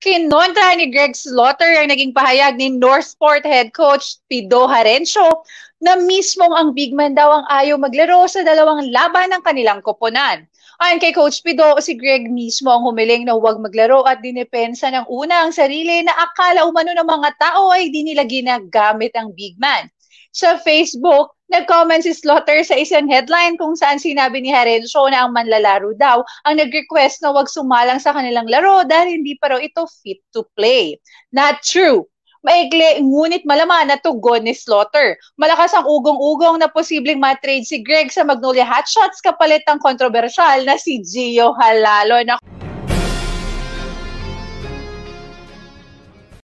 Kinontra ni Greg Slaughter ang naging pahayag ni Northport head coach Pido Harencio na mismong ang big man daw ang ayaw maglaro sa dalawang laban ng kanilang koponan. Ayon kay Coach Pido, si Greg mismo ang humiling na huwag maglaro at dinepensa ng una ang sarili na akala umano ng mga tao ay di nila ginagamit ang big man sa Facebook, nag-comment si Slaughter sa isang headline kung saan sinabi ni Harel na ang manlalaro daw ang nag-request na wag sumalang sa kanilang laro dahil hindi pa raw ito fit to play. Not true. Maikli, ngunit malaman na tugon ni Slaughter. Malakas ang ugong-ugong na posibleng matrade si Greg sa Magnolia Hotshots kapalit ng kontrobersyal na si Gio Halalo. Na